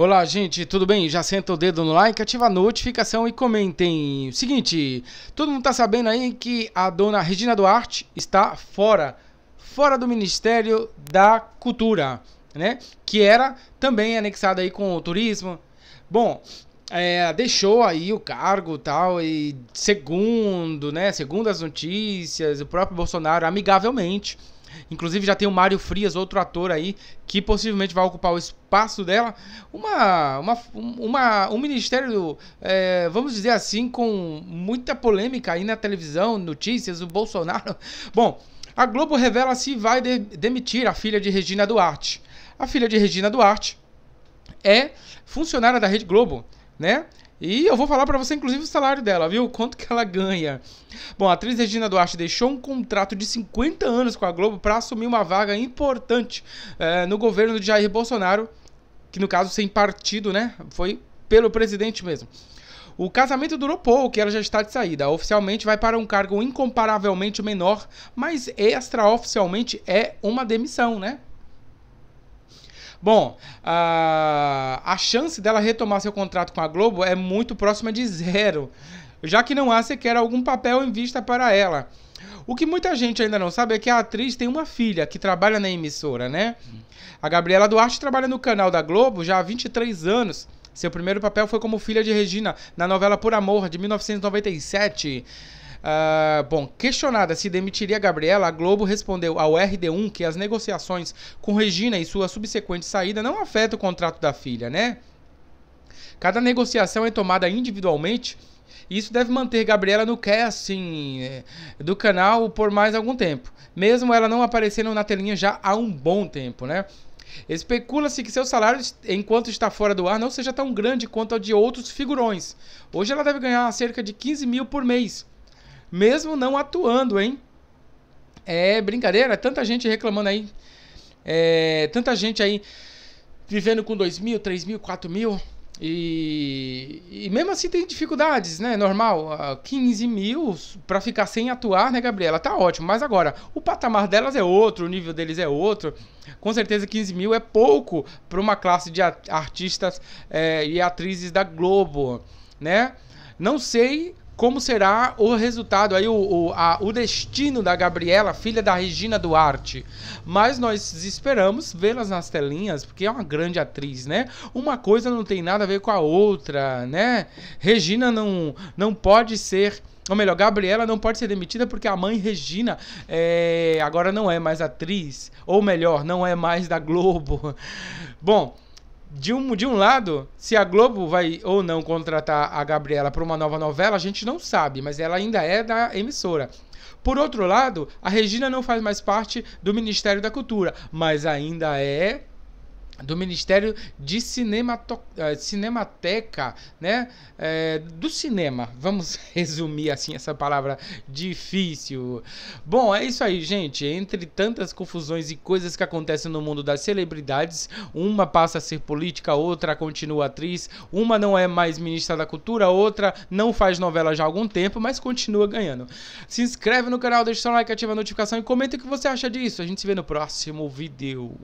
Olá, gente, tudo bem? Já senta o dedo no like, ativa a notificação e comentem. Seguinte, todo mundo tá sabendo aí que a dona Regina Duarte está fora, fora do Ministério da Cultura, né? Que era também anexada aí com o turismo. Bom, é, deixou aí o cargo tal e segundo, né? Segundo as notícias, o próprio Bolsonaro amigavelmente Inclusive já tem o Mário Frias, outro ator aí, que possivelmente vai ocupar o espaço dela. Uma, uma, uma um ministério, é, vamos dizer assim, com muita polêmica aí na televisão, notícias, o Bolsonaro. Bom, a Globo revela se vai de, demitir a filha de Regina Duarte. A filha de Regina Duarte é funcionária da Rede Globo, né? E eu vou falar para você, inclusive, o salário dela, viu? Quanto que ela ganha. Bom, a atriz Regina Duarte deixou um contrato de 50 anos com a Globo para assumir uma vaga importante eh, no governo de Jair Bolsonaro, que no caso, sem partido, né? Foi pelo presidente mesmo. O casamento durou pouco e ela já está de saída. Oficialmente vai para um cargo incomparavelmente menor, mas extraoficialmente é uma demissão, né? Bom, a, a chance dela retomar seu contrato com a Globo é muito próxima de zero, já que não há sequer algum papel em vista para ela. O que muita gente ainda não sabe é que a atriz tem uma filha que trabalha na emissora, né? A Gabriela Duarte trabalha no canal da Globo já há 23 anos. Seu primeiro papel foi como filha de Regina na novela Por Amor, de 1997. Ah, bom, questionada se demitiria Gabriela, a Globo respondeu ao RD1 que as negociações com Regina e sua subsequente saída não afetam o contrato da filha, né? Cada negociação é tomada individualmente. Isso deve manter Gabriela no casting eh, do canal por mais algum tempo, mesmo ela não aparecendo na telinha já há um bom tempo, né? Especula-se que seu salário, enquanto está fora do ar, não seja tão grande quanto o de outros figurões. Hoje ela deve ganhar cerca de 15 mil por mês mesmo não atuando, hein? É brincadeira, é tanta gente reclamando aí. É, tanta gente aí vivendo com 2 mil, 3 mil, 4 mil. E, e, mesmo assim tem dificuldades, né? Normal, 15 ah, mil para ficar sem atuar, né, Gabriela? Tá ótimo, mas agora o patamar delas é outro, o nível deles é outro. Com certeza, 15 mil é pouco para uma classe de artistas é, e atrizes da Globo, né? Não sei como será o resultado, aí o, o, a, o destino da Gabriela, filha da Regina Duarte. Mas nós esperamos vê-las nas telinhas, porque é uma grande atriz, né? Uma coisa não tem nada a ver com a outra, né? Regina não, não pode ser. Ou melhor, Gabriela não pode ser demitida porque a mãe Regina é, agora não é mais atriz. Ou melhor, não é mais da Globo. Bom, de um, de um lado, se a Globo vai ou não contratar a Gabriela para uma nova novela, a gente não sabe, mas ela ainda é da emissora. Por outro lado, a Regina não faz mais parte do Ministério da Cultura, mas ainda é do Ministério de Cinemato eh, Cinemateca, né? É, do cinema. Vamos resumir assim essa palavra difícil. Bom, é isso aí, gente. Entre tantas confusões e coisas que acontecem no mundo das celebridades, uma passa a ser política, outra continua atriz, uma não é mais ministra da cultura, outra não faz novela já há algum tempo, mas continua ganhando. Se inscreve no canal, deixa seu like, ativa a notificação e comenta o que você acha disso. A gente se vê no próximo vídeo.